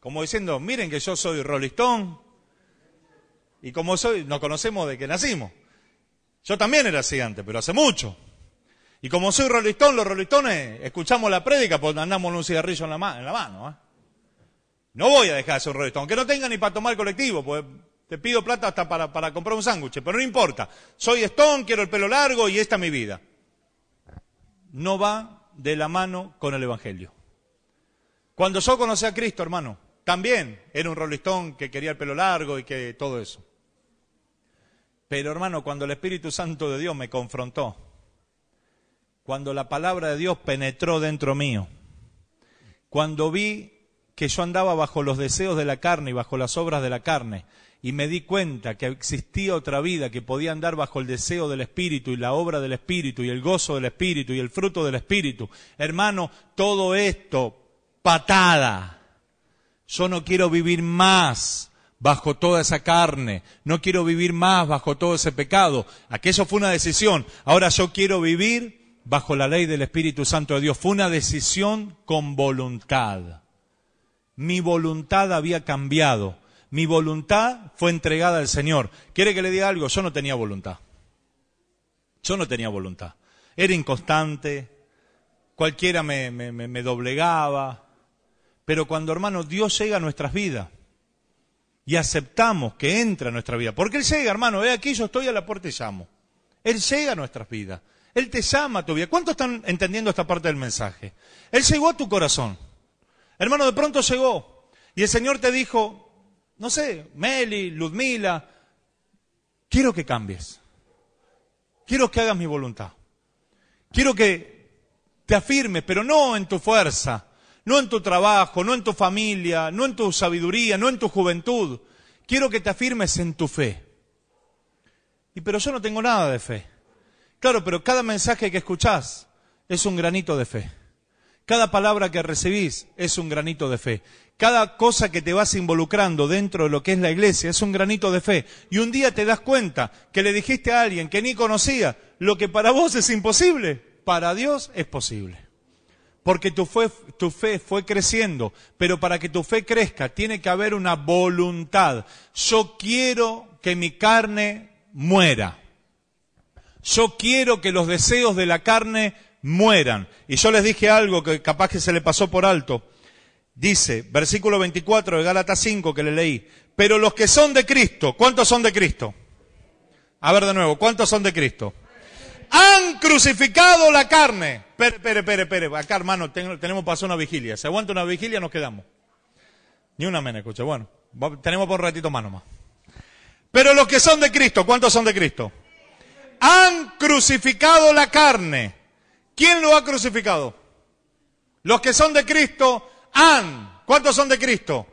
Como diciendo, miren que yo soy rolistón y como soy, nos conocemos de que nacimos. Yo también era así antes, pero hace mucho. Y como soy rolistón, los rolistones eh, escuchamos la prédica porque andamos un cigarrillo en la, en la mano. ¿eh? No voy a dejar de ser un rolistón, aunque no tenga ni para tomar colectivo, pues te pido plata hasta para, para comprar un sándwich, pero no importa. Soy stone, quiero el pelo largo y esta es mi vida. No va de la mano con el Evangelio. Cuando yo conocí a Cristo, hermano, también era un rolistón que quería el pelo largo y que todo eso. Pero hermano, cuando el Espíritu Santo de Dios me confrontó, cuando la palabra de Dios penetró dentro mío, cuando vi que yo andaba bajo los deseos de la carne y bajo las obras de la carne, y me di cuenta que existía otra vida que podía andar bajo el deseo del Espíritu y la obra del Espíritu y el gozo del Espíritu y el fruto del Espíritu. Hermano, todo esto, patada. Yo no quiero vivir más bajo toda esa carne, no quiero vivir más bajo todo ese pecado. Aquello fue una decisión. Ahora yo quiero vivir bajo la ley del Espíritu Santo de Dios. Fue una decisión con voluntad. Mi voluntad había cambiado. Mi voluntad fue entregada al Señor. ¿Quiere que le diga algo? Yo no tenía voluntad. Yo no tenía voluntad. Era inconstante. Cualquiera me, me, me doblegaba pero cuando, hermano, Dios llega a nuestras vidas y aceptamos que entra a nuestra vida, porque Él llega, hermano, ve aquí yo estoy a la puerta y llamo. Él llega a nuestras vidas. Él te llama a tu vida. ¿Cuántos están entendiendo esta parte del mensaje? Él llegó a tu corazón. Hermano, de pronto llegó y el Señor te dijo, no sé, Meli, Ludmila, quiero que cambies. Quiero que hagas mi voluntad. Quiero que te afirmes, pero no en tu fuerza, no en tu trabajo, no en tu familia, no en tu sabiduría, no en tu juventud. Quiero que te afirmes en tu fe. Y pero yo no tengo nada de fe. Claro, pero cada mensaje que escuchás es un granito de fe. Cada palabra que recibís es un granito de fe. Cada cosa que te vas involucrando dentro de lo que es la iglesia es un granito de fe. Y un día te das cuenta que le dijiste a alguien que ni conocía lo que para vos es imposible, para Dios es posible porque tu fe, fue creciendo, pero para que tu fe crezca tiene que haber una voluntad. Yo quiero que mi carne muera. Yo quiero que los deseos de la carne mueran. Y yo les dije algo que capaz que se le pasó por alto. Dice, versículo 24 de Gálatas 5 que le leí, pero los que son de Cristo, ¿cuántos son de Cristo? A ver de nuevo, ¿cuántos son de Cristo? han crucificado la carne. Pere, espere, pere, Acá, hermano, tenemos tenemos hacer una vigilia. Se aguanta una vigilia, nos quedamos. Ni una mena, escucha. Bueno, tenemos por un ratito más Pero los que son de Cristo, ¿cuántos son de Cristo? Han crucificado la carne. ¿Quién lo ha crucificado? Los que son de Cristo han. ¿Cuántos son de Cristo?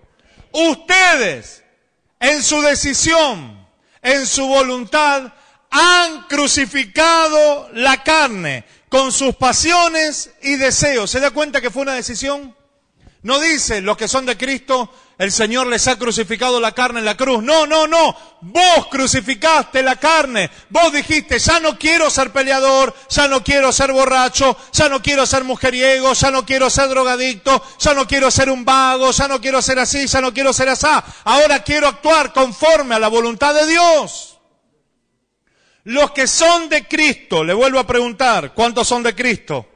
Ustedes, en su decisión, en su voluntad, han crucificado la carne con sus pasiones y deseos. ¿Se da cuenta que fue una decisión? No dice, los que son de Cristo, el Señor les ha crucificado la carne en la cruz. No, no, no. Vos crucificaste la carne. Vos dijiste, ya no quiero ser peleador, ya no quiero ser borracho, ya no quiero ser mujeriego, ya no quiero ser drogadicto, ya no quiero ser un vago, ya no quiero ser así, ya no quiero ser asá. Ahora quiero actuar conforme a la voluntad de Dios. Los que son de Cristo, le vuelvo a preguntar, ¿cuántos son de Cristo?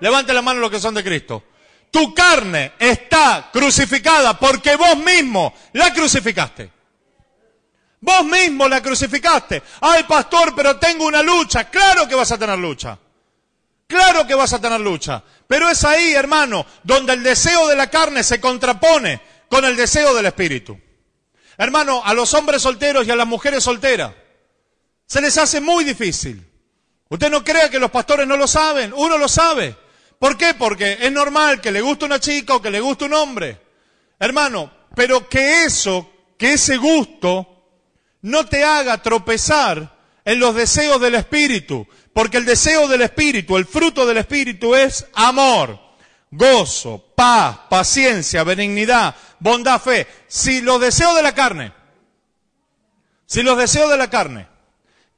Levante la mano los que son de Cristo. Tu carne está crucificada porque vos mismo la crucificaste. Vos mismo la crucificaste. Ay, pastor, pero tengo una lucha. Claro que vas a tener lucha. Claro que vas a tener lucha. Pero es ahí, hermano, donde el deseo de la carne se contrapone con el deseo del espíritu. Hermano, a los hombres solteros y a las mujeres solteras. Se les hace muy difícil. Usted no crea que los pastores no lo saben, uno lo sabe. ¿Por qué? Porque es normal que le guste una chica o que le guste un hombre. Hermano, pero que eso, que ese gusto no te haga tropezar en los deseos del Espíritu, porque el deseo del Espíritu, el fruto del Espíritu es amor, gozo, paz, paciencia, benignidad, bondad, fe. Si los deseos de la carne, si los deseos de la carne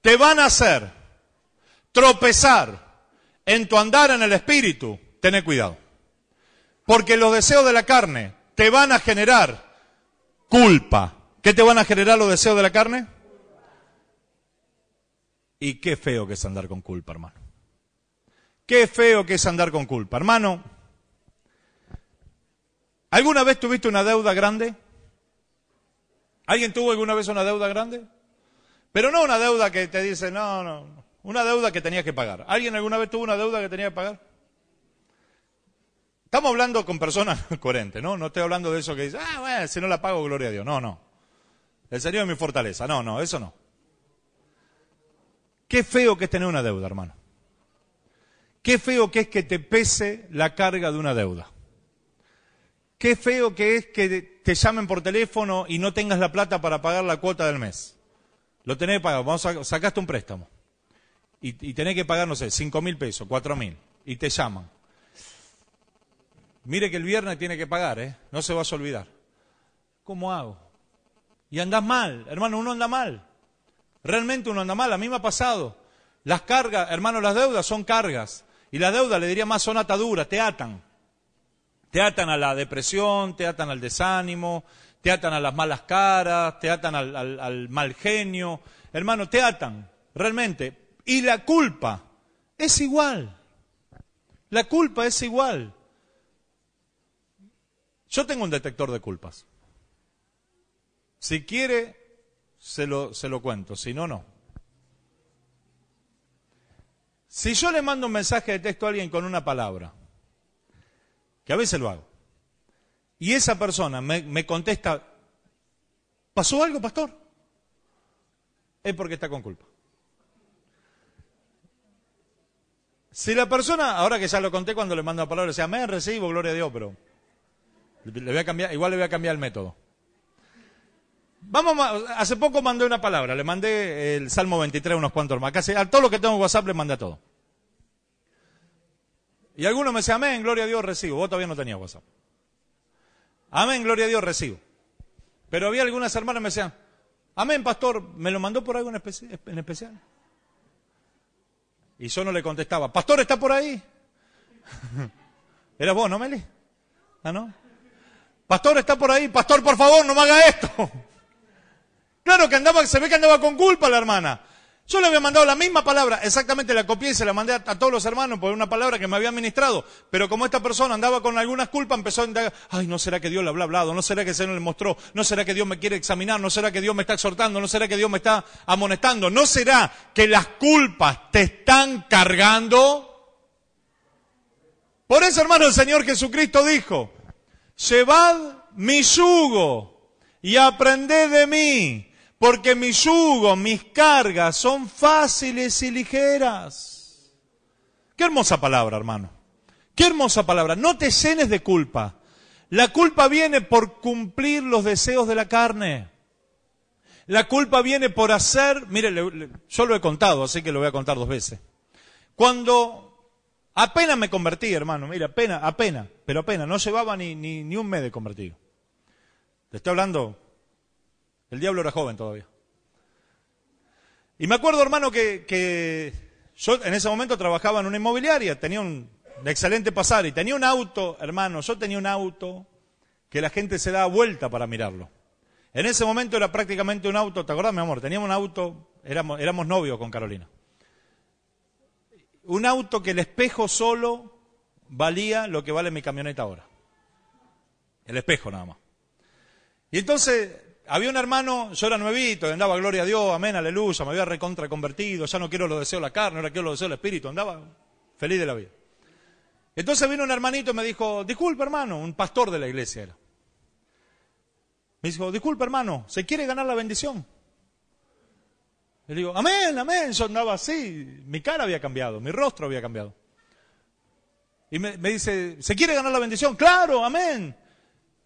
te van a hacer tropezar en tu andar en el espíritu, tené cuidado. Porque los deseos de la carne te van a generar culpa. ¿Qué te van a generar los deseos de la carne? Y qué feo que es andar con culpa, hermano. Qué feo que es andar con culpa, hermano. ¿Alguna vez tuviste una deuda grande? ¿Alguien tuvo alguna vez una deuda grande? Pero no una deuda que te dice, no, no, una deuda que tenías que pagar. ¿Alguien alguna vez tuvo una deuda que tenía que pagar? Estamos hablando con personas coherentes, ¿no? No estoy hablando de eso que dice, ah, bueno, si no la pago, gloria a Dios. No, no. El Señor es mi fortaleza. No, no, eso no. Qué feo que es tener una deuda, hermano. Qué feo que es que te pese la carga de una deuda. Qué feo que es que te llamen por teléfono y no tengas la plata para pagar la cuota del mes. Lo tenés pagado, vamos a, sacaste un préstamo y, tenés que pagar, no sé, 5 mil pesos, 4 mil, y te llaman. Mire que el viernes tiene que pagar, ¿eh? No se vas a olvidar. ¿Cómo hago? Y andás mal, hermano, uno anda mal. Realmente uno anda mal, a mí me ha pasado. Las cargas, hermano, las deudas son cargas. Y las deudas, le diría más, son ataduras, te atan. Te atan a la depresión, te atan al desánimo, te atan a las malas caras, te atan al, mal genio, hermano, te atan, realmente. Y la culpa es igual, la culpa es igual. Yo tengo un detector de culpas. Si quiere, se lo, se lo cuento, si no, no. Si yo le mando un mensaje de texto a alguien con una palabra, que a veces lo hago, y esa persona me, contesta, ¿pasó algo, pastor? Es porque está con culpa. Si la persona, ahora que ya lo conté cuando le mando la palabra, decía, sea, amén, recibo, gloria a Dios, pero le cambiar, igual le voy a cambiar el método. hace poco mandé una palabra, le mandé el Salmo 23 unos cuantos más. Casi a todos los que tengo WhatsApp les mandé a todo. Y algunos me decía amén, gloria a Dios, recibo. Vos todavía no tenías WhatsApp. Amén, gloria a Dios, recibo. Pero había algunas hermanas que me decían, amén, pastor, ¿me lo mandó por algo en, especial? Y yo no le contestaba, pastor, ¿está por ahí? Era vos, no, Meli? ¿Ah, no? Pastor, está por ahí, pastor, por favor, no me haga esto. Claro que andaba, se ve que andaba con culpa la hermana. Yo le había mandado la misma palabra, exactamente la copié y se la mandé a, todos los hermanos por una palabra que me había ministrado. Pero como esta persona andaba con algunas culpas, empezó a ay, no será que Dios le habla hablado, no será que se le mostró, no será que Dios me quiere examinar, no será que Dios me está exhortando, no será que Dios me está amonestando, no será que las culpas te están cargando. Por eso, hermano, el Señor Jesucristo dijo, llevad mi yugo y aprended de mí porque mis yugos, mis cargas son fáciles y ligeras. Qué hermosa palabra, hermano. Qué hermosa palabra. No te llenes de culpa. La culpa viene por cumplir los deseos de la carne. La culpa viene por hacer, mire, yo lo he contado, así que lo voy a contar dos veces. Cuando apenas me convertí, hermano, mire, apenas, apenas, pero apenas, no llevaba ni, ni, ni un mes de convertido. Te estoy hablando el diablo era joven todavía. Y me acuerdo, hermano, que, yo en ese momento trabajaba en una inmobiliaria, tenía un excelente pasar y tenía un auto, hermano, yo tenía un auto que la gente se daba vuelta para mirarlo. En ese momento era prácticamente un auto, ¿te acordás, mi amor? Teníamos un auto, éramos, éramos novios con Carolina. Un auto que el espejo solo valía lo que vale mi camioneta ahora. El espejo nada más. Y entonces había un hermano, yo era nuevito, andaba gloria a Dios, amén, aleluya, me había recontra convertido, ya no quiero lo deseo de la carne, ahora quiero lo deseo el espíritu, andaba feliz de la vida. Entonces vino un hermanito y me dijo, disculpe hermano, un pastor de la iglesia era. Me dijo, disculpe hermano, ¿se quiere ganar la bendición? Le digo, amén, amén, yo andaba así, mi cara había cambiado, mi rostro había cambiado. Y me dice, ¿se quiere ganar la bendición? Claro, amén.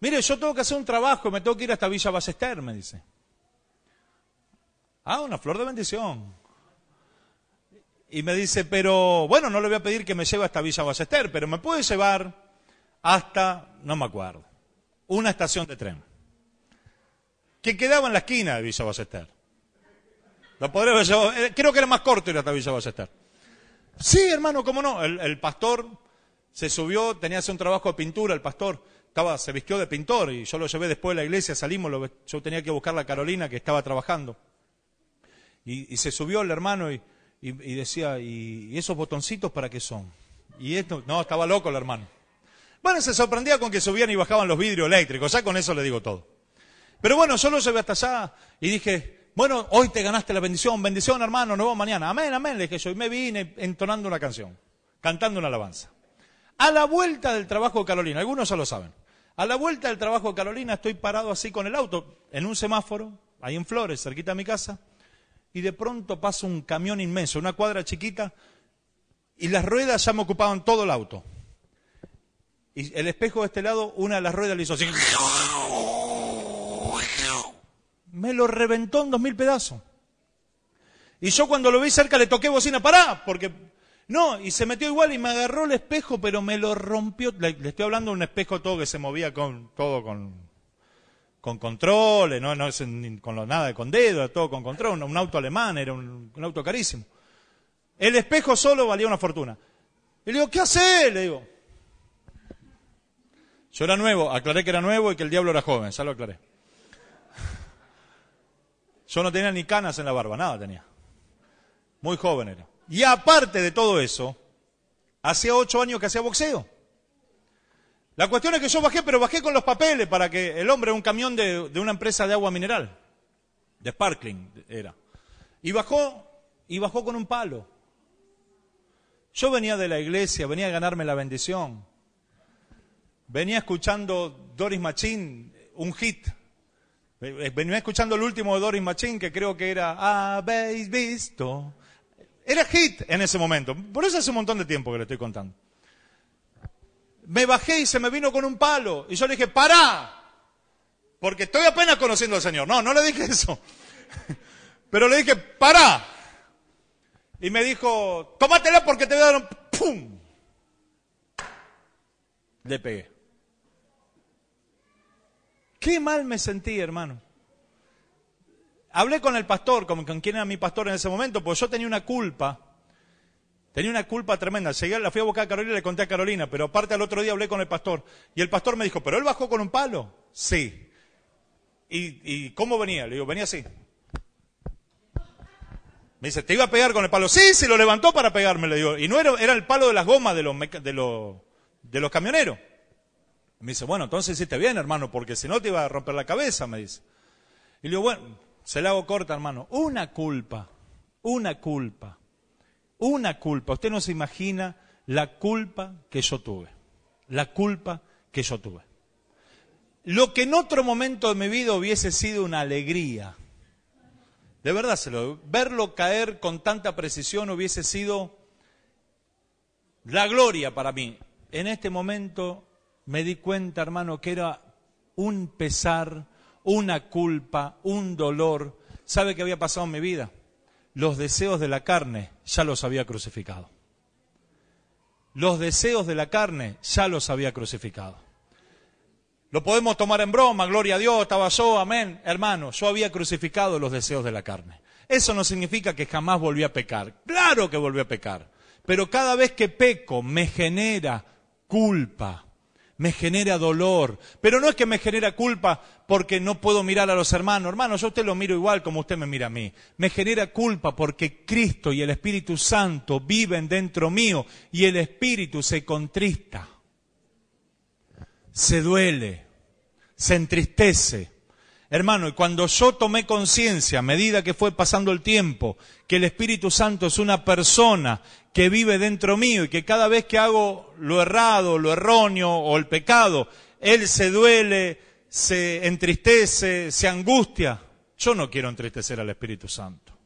Mire, yo tengo que hacer un trabajo, me tengo que ir hasta Villa Bacester, me dice. Ah, una flor de bendición. Y me dice, pero bueno, no le voy a pedir que me lleve hasta Villa Bacester, pero me puede llevar hasta, no me acuerdo, una estación de tren. Que quedaba en la esquina de Villa Bacester. Lo podría haber eh, creo que era más corto ir hasta Villa Ballester. Sí, hermano, cómo no. El, el pastor se subió, tenía que hacer un trabajo de pintura, el pastor se vistió de pintor y yo lo llevé después de la iglesia, salimos, yo tenía que buscar a la Carolina que estaba trabajando. Y, se subió el hermano y, decía, ¿y esos botoncitos para qué son? Y esto, no, estaba loco el hermano. Bueno, se sorprendía con que subían y bajaban los vidrios eléctricos, ya con eso le digo todo. Pero bueno, yo lo llevé hasta allá y dije, bueno, hoy te ganaste la bendición, bendición hermano, nos mañana. Amén, amén, le dije yo. Y me vine entonando una canción, cantando una alabanza. A la vuelta del trabajo de Carolina, algunos ya lo saben, a la vuelta del trabajo de Carolina estoy parado así con el auto, en un semáforo, ahí en Flores, cerquita de mi casa, y de pronto pasa un camión inmenso, una cuadra chiquita, y las ruedas ya me ocupaban todo el auto. Y el espejo de este lado, una de las ruedas le hizo así. Me lo reventó en dos mil pedazos. Y yo cuando lo vi cerca le toqué bocina, pará, porque no, y se metió igual y me agarró el espejo, pero me lo rompió. Le, estoy hablando de un espejo todo que se movía con todo con, con controles, no, no es con lo, nada, con dedo todo con control. Un, auto alemán, era un, un, auto carísimo. El espejo solo valía una fortuna. Y le digo, ¿qué hace? Le digo. Yo era nuevo, aclaré que era nuevo y que el diablo era joven, ya lo aclaré. Yo no tenía ni canas en la barba, nada tenía. Muy joven era. Y aparte de todo eso, hacía ocho años que hacía boxeo. La cuestión es que yo bajé, pero bajé con los papeles para que el hombre, un camión de, de una empresa de agua mineral, de sparkling era. Y bajó, y bajó con un palo. Yo venía de la iglesia, venía a ganarme la bendición. Venía escuchando Doris Machín, un hit. Eh, eh, venía escuchando el último de Doris Machín, que creo que era Habéis visto era hit en ese momento. Por eso hace un montón de tiempo que le estoy contando. Me bajé y se me vino con un palo. Y yo le dije, pará. Porque estoy apenas conociendo al Señor. No, no le dije eso. Pero le dije, pará. Y me dijo, tómatela porque te voy a dar un pum. Le pegué. Qué mal me sentí, hermano hablé con el pastor, con, con quien era mi pastor en ese momento, porque yo tenía una culpa. Tenía una culpa tremenda. Llegué, la fui a buscar a Carolina y le conté a Carolina, pero aparte al otro día hablé con el pastor. Y el pastor me dijo, ¿pero él bajó con un palo? Sí. ¿Y, cómo venía? Le digo, venía así. Me dice, ¿te iba a pegar con el palo? Sí, se lo levantó para pegarme, le digo. Y no era, era el palo de las gomas de los, de los camioneros. Me dice, bueno, entonces hiciste bien, hermano, porque si no te iba a romper la cabeza, me dice. Y le digo, bueno, se la hago corta, hermano. Una culpa, una culpa, una culpa. Usted no se imagina la culpa que yo tuve, la culpa que yo tuve. Lo que en otro momento de mi vida hubiese sido una alegría, de verdad se lo verlo caer con tanta precisión hubiese sido la gloria para mí. En este momento me di cuenta, hermano, que era un pesar una culpa, un dolor. ¿Sabe qué había pasado en mi vida? Los deseos de la carne ya los había crucificado. Los deseos de la carne ya los había crucificado. Lo podemos tomar en broma, gloria a Dios, estaba yo, amén. Hermano, yo había crucificado los deseos de la carne. Eso no significa que jamás volví a pecar. Claro que volví a pecar. Pero cada vez que peco me genera culpa, me genera dolor. Pero no es que me genera culpa porque no puedo mirar a los hermanos. Hermanos, yo a usted lo miro igual como usted me mira a mí. Me genera culpa porque Cristo y el Espíritu Santo viven dentro mío y el Espíritu se contrista, se duele, se entristece, Hermano, y cuando yo tomé conciencia, a medida que fue pasando el tiempo, que el Espíritu Santo es una persona que vive dentro mío y que cada vez que hago lo errado, lo erróneo o el pecado, Él se duele, se entristece, se angustia. Yo no quiero entristecer al Espíritu Santo.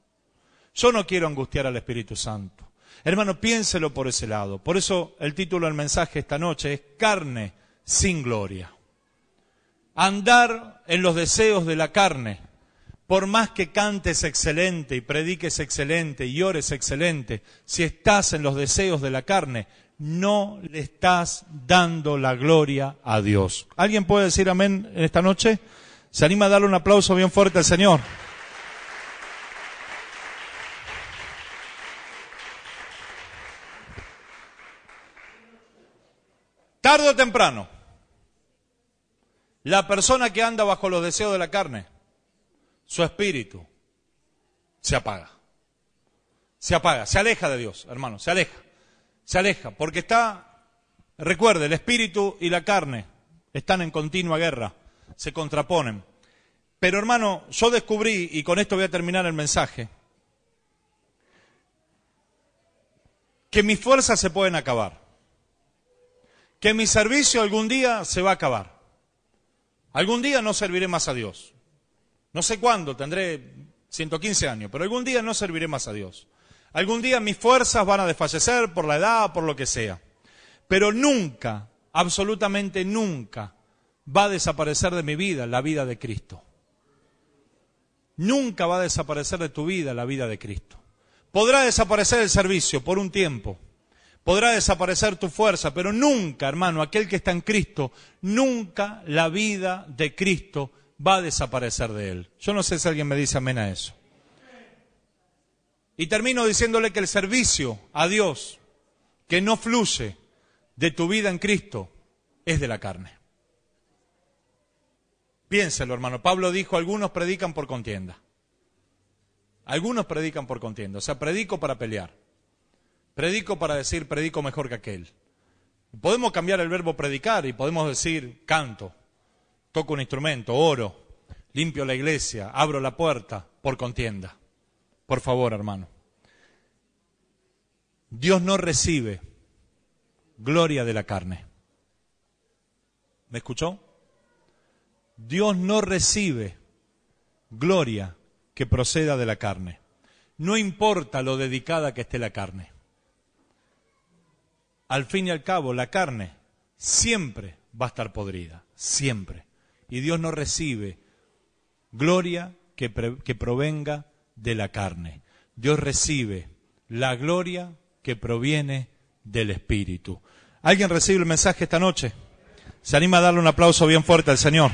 Yo no quiero angustiar al Espíritu Santo. Hermano, piénselo por ese lado. Por eso el título del mensaje esta noche es Carne sin gloria andar en los deseos de la carne. Por más que cantes excelente y prediques excelente y ores excelente, si estás en los deseos de la carne, no le estás dando la gloria a Dios. ¿Alguien puede decir amén en esta noche? ¿Se anima a darle un aplauso bien fuerte al Señor? Tardo o temprano la persona que anda bajo los deseos de la carne, su espíritu se apaga. Se apaga, se aleja de Dios, hermano, se aleja. Se aleja, porque está, recuerde, el espíritu y la carne están en continua guerra, se contraponen. Pero hermano, yo descubrí, y con esto voy a terminar el mensaje, que mis fuerzas se pueden acabar, que mi servicio algún día se va a acabar. Algún día no serviré más a Dios. No sé cuándo, tendré 115 años, pero algún día no serviré más a Dios. Algún día mis fuerzas van a desfallecer por la edad, por lo que sea. Pero nunca, absolutamente nunca, va a desaparecer de mi vida la vida de Cristo. Nunca va a desaparecer de tu vida la vida de Cristo. Podrá desaparecer el servicio por un tiempo, Podrá desaparecer tu fuerza, pero nunca, hermano, aquel que está en Cristo, nunca la vida de Cristo va a desaparecer de él. Yo no sé si alguien me dice amén a eso. Y termino diciéndole que el servicio a Dios que no fluye de tu vida en Cristo es de la carne. Piénselo, hermano. Pablo dijo, algunos predican por contienda. Algunos predican por contienda. O sea, predico para pelear. Predico para decir predico mejor que aquel. Podemos cambiar el verbo predicar y podemos decir canto, toco un instrumento, oro, limpio la iglesia, abro la puerta por contienda. Por favor, hermano. Dios no recibe gloria de la carne. ¿Me escuchó? Dios no recibe gloria que proceda de la carne. No importa lo dedicada que esté la carne al fin y al cabo, la carne siempre va a estar podrida, siempre. Y Dios no recibe gloria que, provenga de la carne. Dios recibe la gloria que proviene del Espíritu. ¿Alguien recibe el mensaje esta noche? ¿Se anima a darle un aplauso bien fuerte al Señor?